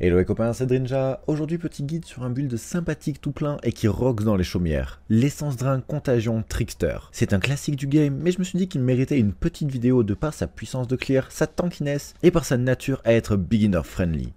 Hello les copains, c'est Drinja. Aujourd'hui, petit guide sur un build sympathique tout plein et qui rocks dans les chaumières. L'essence drain contagion trickster. C'est un classique du game, mais je me suis dit qu'il méritait une petite vidéo de par sa puissance de clear, sa tankiness et par sa nature à être beginner friendly.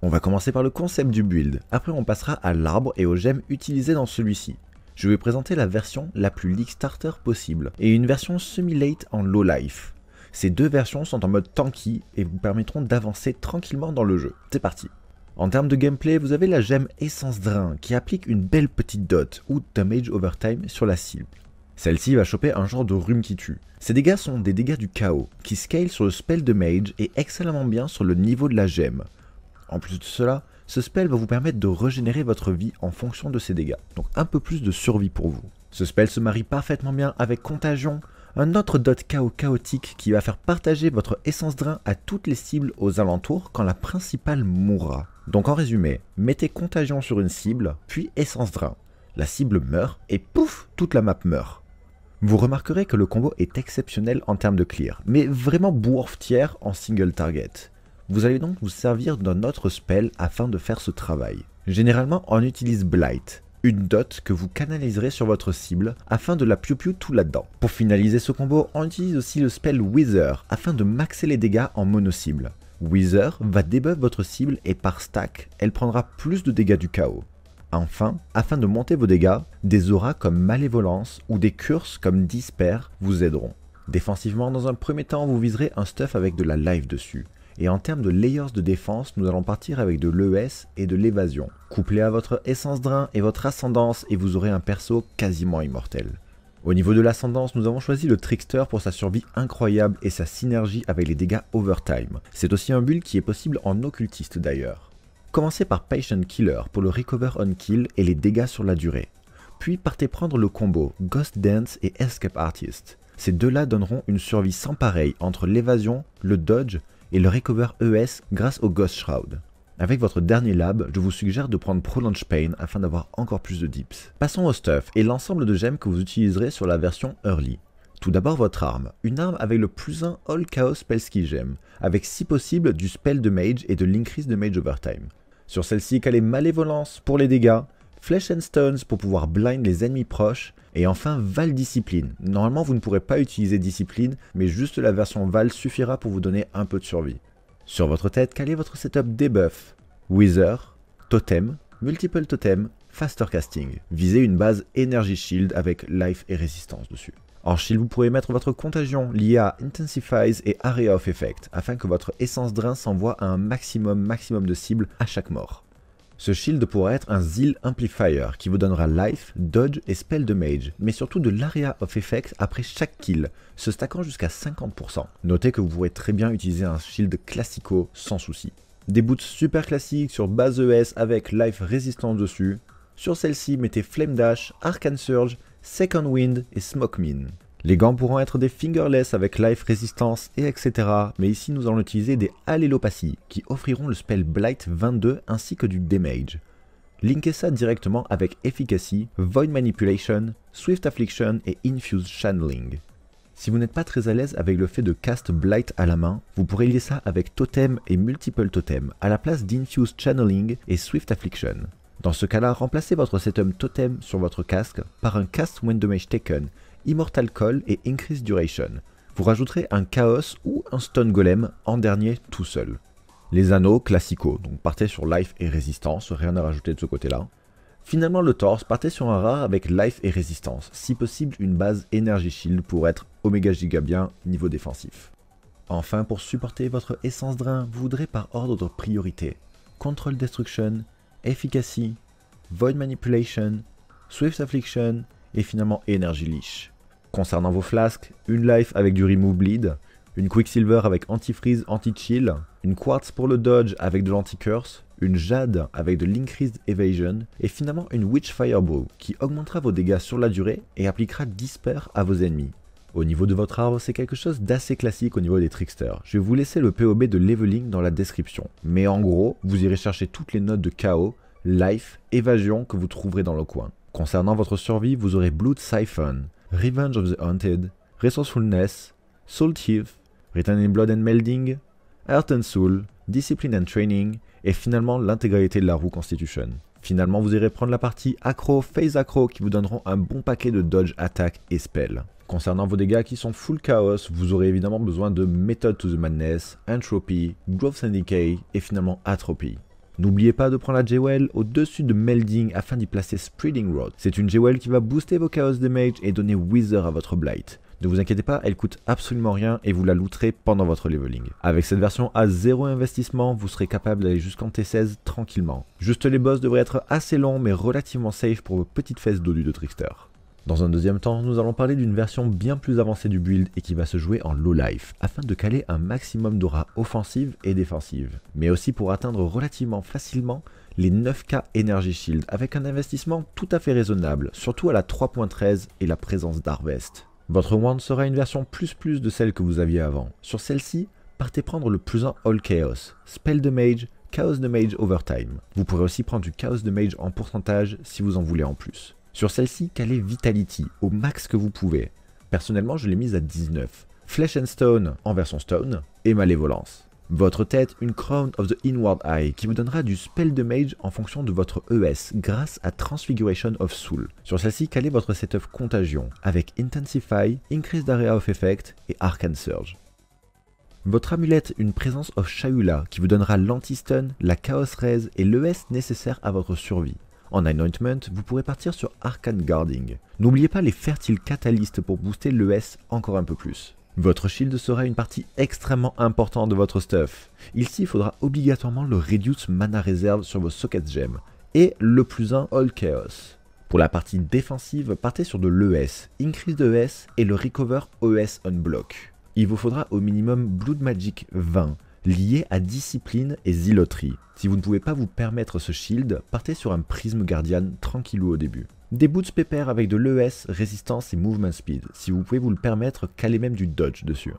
On va commencer par le concept du build, après on passera à l'arbre et aux gemmes utilisés dans celui-ci. Je vais présenter la version la plus leak starter possible et une version semi-late en low life. Ces deux versions sont en mode tanky et vous permettront d'avancer tranquillement dans le jeu. C'est parti en termes de gameplay, vous avez la gemme Essence Drain qui applique une belle petite dot ou damage over time sur la cible. Celle-ci va choper un genre de rhume qui tue. Ces dégâts sont des dégâts du chaos qui scale sur le spell de mage et excellemment bien sur le niveau de la gemme. En plus de cela, ce spell va vous permettre de régénérer votre vie en fonction de ces dégâts, donc un peu plus de survie pour vous. Ce spell se marie parfaitement bien avec Contagion, un autre dot chaos chaotique qui va faire partager votre essence drain à toutes les cibles aux alentours quand la principale mourra. Donc en résumé, mettez contagion sur une cible, puis essence drain. La cible meurt et pouf, toute la map meurt. Vous remarquerez que le combo est exceptionnel en termes de clear, mais vraiment bourf tiers en single target. Vous allez donc vous servir d'un autre spell afin de faire ce travail. Généralement, on utilise Blight une dot que vous canaliserez sur votre cible afin de la piou-piou tout là-dedans. Pour finaliser ce combo, on utilise aussi le spell Wither afin de maxer les dégâts en mono-cible. Wither va débuff votre cible et par stack, elle prendra plus de dégâts du chaos. Enfin, afin de monter vos dégâts, des auras comme Malévolence ou des curses comme Despair vous aideront. Défensivement, dans un premier temps, vous viserez un stuff avec de la life dessus. Et en termes de layers de défense, nous allons partir avec de l'ES et de l'évasion. Couplez à votre essence drain et votre ascendance et vous aurez un perso quasiment immortel. Au niveau de l'ascendance, nous avons choisi le Trickster pour sa survie incroyable et sa synergie avec les dégâts Overtime. C'est aussi un build qui est possible en occultiste d'ailleurs. Commencez par Patient Killer pour le Recover on Kill et les dégâts sur la durée. Puis partez prendre le combo Ghost Dance et Escape Artist. Ces deux-là donneront une survie sans pareil entre l'évasion, le dodge et le Recover ES grâce au Ghost Shroud. Avec votre dernier lab, je vous suggère de prendre Pro Launch Pain afin d'avoir encore plus de dips. Passons au stuff et l'ensemble de gemmes que vous utiliserez sur la version Early. Tout d'abord votre arme, une arme avec le plus 1 All Chaos Spellski Gem, avec si possible du Spell de Mage et de l'increase de Mage Overtime. Sur celle-ci, est Malévolence pour les dégâts, Flesh and Stones pour pouvoir blind les ennemis proches, et enfin Val Discipline. Normalement vous ne pourrez pas utiliser Discipline, mais juste la version Val suffira pour vous donner un peu de survie. Sur votre tête, caler est votre setup debuff Wither, Totem, Multiple Totem, Faster Casting. Visez une base Energy Shield avec Life et Résistance dessus. En shield, vous pourrez mettre votre contagion liée à Intensifies et Area of Effect, afin que votre essence drain s'envoie à un maximum maximum de cibles à chaque mort. Ce shield pourra être un Zeal Amplifier qui vous donnera life, dodge et spell mage, mais surtout de l'area of Effect après chaque kill, se stackant jusqu'à 50%. Notez que vous pourrez très bien utiliser un shield classico sans souci. Des boots super classiques sur base ES avec life résistance dessus. Sur celle-ci, mettez Flame Dash, Arcane Surge, Second Wind et Smoke Mine. Les gants pourront être des fingerless avec life résistance et etc. Mais ici nous allons utiliser des Allélopathies qui offriront le spell Blight 22 ainsi que du damage. Linkez ça directement avec Efficacy, Void Manipulation, Swift Affliction et Infuse Channeling. Si vous n'êtes pas très à l'aise avec le fait de cast Blight à la main, vous pourrez lier ça avec Totem et Multiple Totem à la place d'Infuse Channeling et Swift Affliction. Dans ce cas-là, remplacez votre setum Totem sur votre casque par un Cast When Damage Taken Immortal Call et Increase Duration. Vous rajouterez un Chaos ou un Stone Golem en dernier tout seul. Les anneaux classico, donc partez sur life et résistance, rien à rajouter de ce côté-là. Finalement le torse, partez sur un rare avec life et résistance, si possible une base Energy Shield pour être Omega giga bien niveau défensif. Enfin, pour supporter votre essence drain, vous voudrez par ordre de priorité Control Destruction, Efficacy, Void Manipulation, Swift Affliction et finalement Energy Leash concernant vos flasques, une Life avec du Remove Bleed, une Quicksilver avec Anti-Freeze, Anti-Chill, une Quartz pour le Dodge avec de l'Anti-Curse, une Jade avec de l'Increased Evasion, et finalement une Witch Brew qui augmentera vos dégâts sur la durée et appliquera Disper à vos ennemis. Au niveau de votre arbre, c'est quelque chose d'assez classique au niveau des tricksters. Je vais vous laisser le POB de leveling dans la description. Mais en gros, vous irez chercher toutes les notes de chaos, life, évasion que vous trouverez dans le coin. Concernant votre survie, vous aurez Blood Siphon. Revenge of the Haunted, Resourcefulness, Soul Thief, Returning Blood and Melding, Heart and Soul, Discipline and Training, et finalement l'intégralité de la roue Constitution. Finalement, vous irez prendre la partie accro, phase accro qui vous donneront un bon paquet de dodge, attaque et spell. Concernant vos dégâts qui sont full chaos, vous aurez évidemment besoin de Method to the Madness, Entropy, Growth and Decay et finalement Atropie. N'oubliez pas de prendre la Jewel au-dessus de Melding afin d'y placer Spreading Rod. C'est une Jewel qui va booster vos Chaos Damage et donner Wither à votre Blight. Ne vous inquiétez pas, elle coûte absolument rien et vous la looterez pendant votre leveling. Avec cette version à zéro investissement, vous serez capable d'aller jusqu'en T16 tranquillement. Juste les boss devraient être assez longs mais relativement safe pour vos petites fesses dodues de trickster. Dans un deuxième temps, nous allons parler d'une version bien plus avancée du build et qui va se jouer en low life, afin de caler un maximum d'aura offensive et défensive, mais aussi pour atteindre relativement facilement les 9k Energy Shield avec un investissement tout à fait raisonnable, surtout à la 3.13 et la présence d'Arvest. Votre wand sera une version plus plus de celle que vous aviez avant. Sur celle-ci, partez prendre le plus en All Chaos, Spell de Mage, Chaos de Mage Overtime. Vous pourrez aussi prendre du Chaos de Mage en pourcentage si vous en voulez en plus. Sur celle-ci, calez Vitality au max que vous pouvez. Personnellement, je l'ai mise à 19. Flesh and Stone en version Stone et Malévolence. Votre tête, une Crown of the Inward Eye qui vous donnera du Spell de Mage en fonction de votre ES grâce à Transfiguration of Soul. Sur celle-ci, calez votre setup Contagion avec Intensify, Increase Area of Effect et and Surge. Votre amulette, une présence of Shaula qui vous donnera l'anti-stun, la Chaos Raise et l'ES nécessaire à votre survie. En Anointment, vous pourrez partir sur Arcane Guarding. N'oubliez pas les fertiles catalystes pour booster l'ES encore un peu plus. Votre shield sera une partie extrêmement importante de votre stuff. Ici, il faudra obligatoirement le Reduce Mana Reserve sur vos sockets gems et le plus 1 All Chaos. Pour la partie défensive, partez sur de l'ES, Increase de ES et le Recover OS e Unblock. Il vous faudra au minimum Blood Magic 20, lié à discipline et ziloterie. Si vous ne pouvez pas vous permettre ce shield, partez sur un prisme guardian tranquillou au début. Des boots pepper avec de l'ES, résistance et movement speed. Si vous pouvez vous le permettre, calez même du dodge dessus.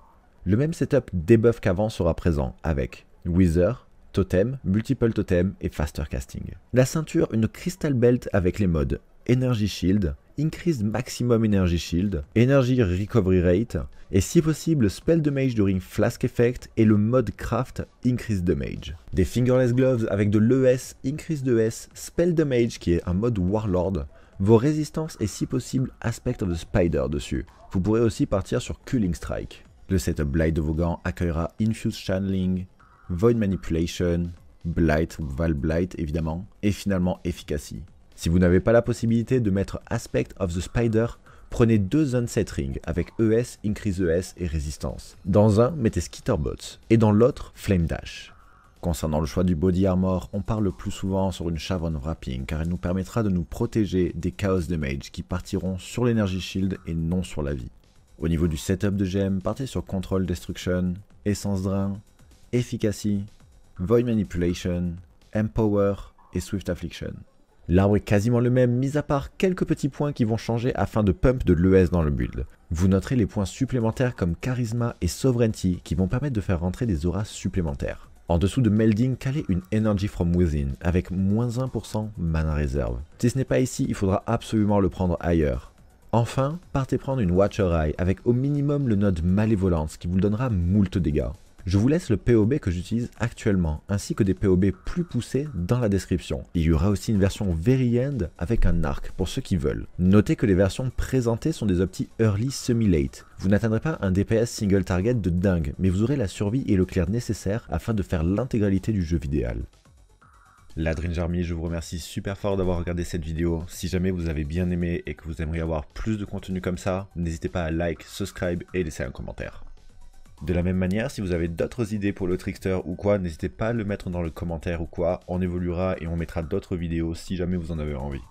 Le même setup debuff qu'avant sera présent avec Wither, Totem, Multiple Totem et Faster Casting. La ceinture, une Crystal Belt avec les modes Energy Shield, Increased Maximum Energy Shield, Energy Recovery Rate, et si possible Spell Damage during Flask Effect et le mode Craft Increased Damage. Des Fingerless Gloves avec de l'ES, Increased ES, Spell Damage qui est un mode Warlord, vos résistances et si possible Aspect of the Spider dessus. Vous pourrez aussi partir sur Culling Strike. Le setup Blight de vos gants accueillera Infuse Channeling, Void Manipulation, Blight, Val Blight évidemment, et finalement Efficacy. Si vous n'avez pas la possibilité de mettre Aspect of the Spider, prenez deux Unset Rings avec ES, Increase ES et Résistance. Dans un, mettez Skitterbots et dans l'autre, Flame Dash. Concernant le choix du body armor, on parle plus souvent sur une Chavon Wrapping car elle nous permettra de nous protéger des Chaos Damage qui partiront sur l'énergie shield et non sur la vie. Au niveau du setup de GM, partez sur Control Destruction, Essence Drain, Efficacy, Void Manipulation, Empower et Swift Affliction. L'arbre est quasiment le même, mis à part quelques petits points qui vont changer afin de pump de l'ES dans le build. Vous noterez les points supplémentaires comme Charisma et Sovereignty qui vont permettre de faire rentrer des auras supplémentaires. En dessous de Melding, caler une Energy from Within avec moins 1% mana réserve. Si ce n'est pas ici, il faudra absolument le prendre ailleurs. Enfin, partez prendre une Watcher Eye avec au minimum le node Malévolence qui vous donnera moult dégâts. Je vous laisse le POB que j'utilise actuellement, ainsi que des POB plus poussés dans la description. Il y aura aussi une version very end avec un arc pour ceux qui veulent. Notez que les versions présentées sont des opti early semi-late. Vous n'atteindrez pas un DPS single target de dingue, mais vous aurez la survie et le clear nécessaire afin de faire l'intégralité du jeu vidéal. La Dringe je vous remercie super fort d'avoir regardé cette vidéo. Si jamais vous avez bien aimé et que vous aimeriez avoir plus de contenu comme ça, n'hésitez pas à like, subscribe et laisser un commentaire. De la même manière, si vous avez d'autres idées pour le Trickster ou quoi, n'hésitez pas à le mettre dans le commentaire ou quoi, on évoluera et on mettra d'autres vidéos si jamais vous en avez envie.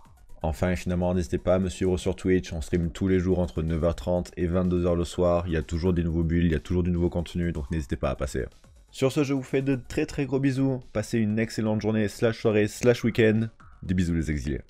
Enfin et finalement, n'hésitez pas à me suivre sur Twitch, on stream tous les jours entre 9h30 et 22h le soir, il y a toujours des nouveaux builds, il y a toujours du nouveau contenu, donc n'hésitez pas à passer. Sur ce, je vous fais de très très gros bisous, passez une excellente journée, slash soirée, slash week-end, des bisous les exilés.